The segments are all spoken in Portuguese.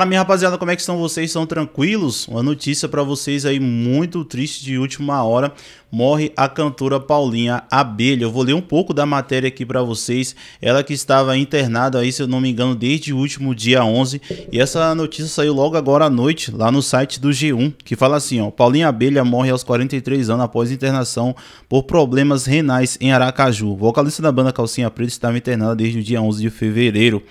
Fala minha rapaziada, como é que estão vocês? Estão tranquilos? Uma notícia para vocês aí muito triste de última hora. Morre a cantora Paulinha Abelha. Eu vou ler um pouco da matéria aqui para vocês. Ela que estava internada aí, se eu não me engano, desde o último dia 11. E essa notícia saiu logo agora à noite, lá no site do G1, que fala assim, ó: Paulinha Abelha morre aos 43 anos após internação por problemas renais em Aracaju. vocalista da banda Calcinha Preta estava internada desde o dia 11 de fevereiro.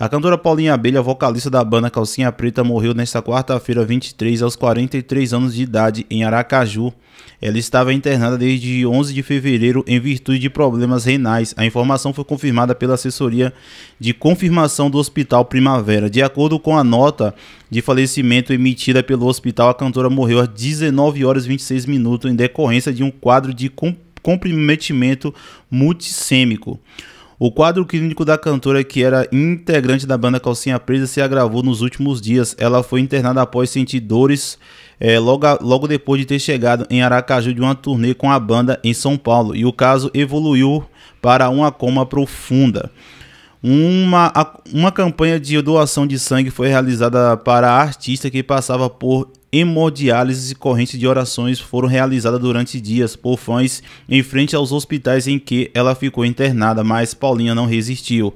A cantora Paulinha Abelha, vocalista da banda Calcinha Preta, morreu nesta quarta-feira 23 aos 43 anos de idade em Aracaju. Ela estava internada desde 11 de fevereiro em virtude de problemas renais. A informação foi confirmada pela assessoria de confirmação do Hospital Primavera. De acordo com a nota de falecimento emitida pelo hospital, a cantora morreu às 19 horas 26 minutos em decorrência de um quadro de comprometimento multissêmico. O quadro clínico da cantora, que era integrante da banda Calcinha Presa, se agravou nos últimos dias. Ela foi internada após sentir dores é, logo, logo depois de ter chegado em Aracaju de uma turnê com a banda em São Paulo. E o caso evoluiu para uma coma profunda. Uma, uma campanha de doação de sangue foi realizada para a artista que passava por hemodiálise e corrente de orações foram realizadas durante dias por fãs em frente aos hospitais em que ela ficou internada, mas Paulinha não resistiu.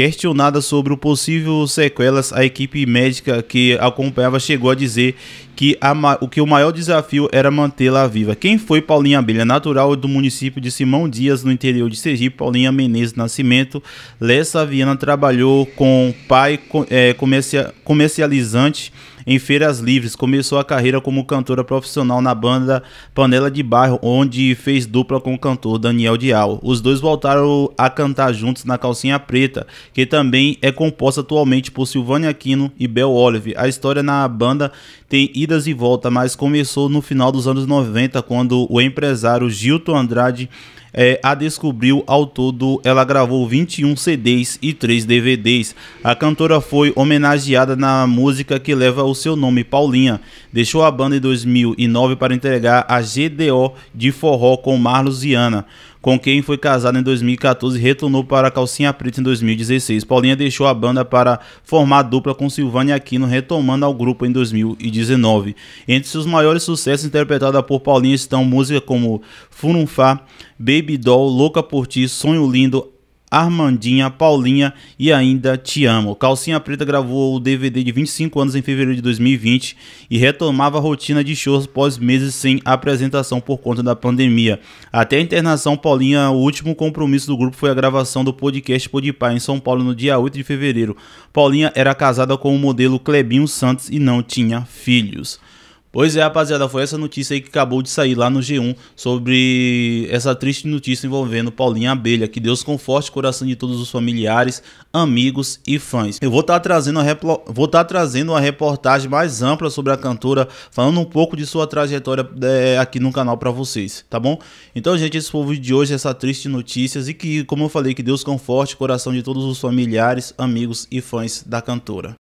Questionada sobre o possível sequelas, a equipe médica que acompanhava chegou a dizer que, a, o, que o maior desafio era mantê-la viva. Quem foi Paulinha Abelha? Natural do município de Simão Dias, no interior de Sergipe, Paulinha Menezes Nascimento. Lessa Viana trabalhou com pai é, comercia, comercializante em feiras livres. Começou a carreira como cantora profissional na banda Panela de Bairro, onde fez dupla com o cantor Daniel Dial. Os dois voltaram a cantar juntos na Calcinha Preta, que também é composta atualmente por Silvânia Aquino e Bel Olive. A história na banda tem idas e voltas, mas começou no final dos anos 90, quando o empresário Gilton Andrade é, a descobriu. Ao todo, ela gravou 21 CDs e 3 DVDs. A cantora foi homenageada na música que leva o seu nome, Paulinha. Deixou a banda em 2009 para entregar a GDO de forró com Marlos e Ana com quem foi casada em 2014 e retornou para a Calcinha Preta em 2016. Paulinha deixou a banda para formar dupla com Silvânia Aquino, retomando ao grupo em 2019. Entre seus maiores sucessos interpretados por Paulinha estão músicas como Furunfá, Baby Baby Doll, Louca por Ti, Sonho Lindo, Armandinha, Paulinha e ainda Te Amo. Calcinha Preta gravou o DVD de 25 anos em fevereiro de 2020 e retomava a rotina de shows pós meses sem apresentação por conta da pandemia. Até a internação, Paulinha, o último compromisso do grupo foi a gravação do podcast Podipá em São Paulo no dia 8 de fevereiro. Paulinha era casada com o modelo Clebinho Santos e não tinha filhos. Pois é, rapaziada, foi essa notícia aí que acabou de sair lá no G1 sobre essa triste notícia envolvendo Paulinha Abelha. Que Deus conforte o coração de todos os familiares, amigos e fãs. Eu vou estar tá trazendo, tá trazendo uma reportagem mais ampla sobre a cantora, falando um pouco de sua trajetória é, aqui no canal para vocês, tá bom? Então, gente, esse foi o vídeo de hoje, essa triste notícia e que, como eu falei, que Deus conforte o coração de todos os familiares, amigos e fãs da cantora.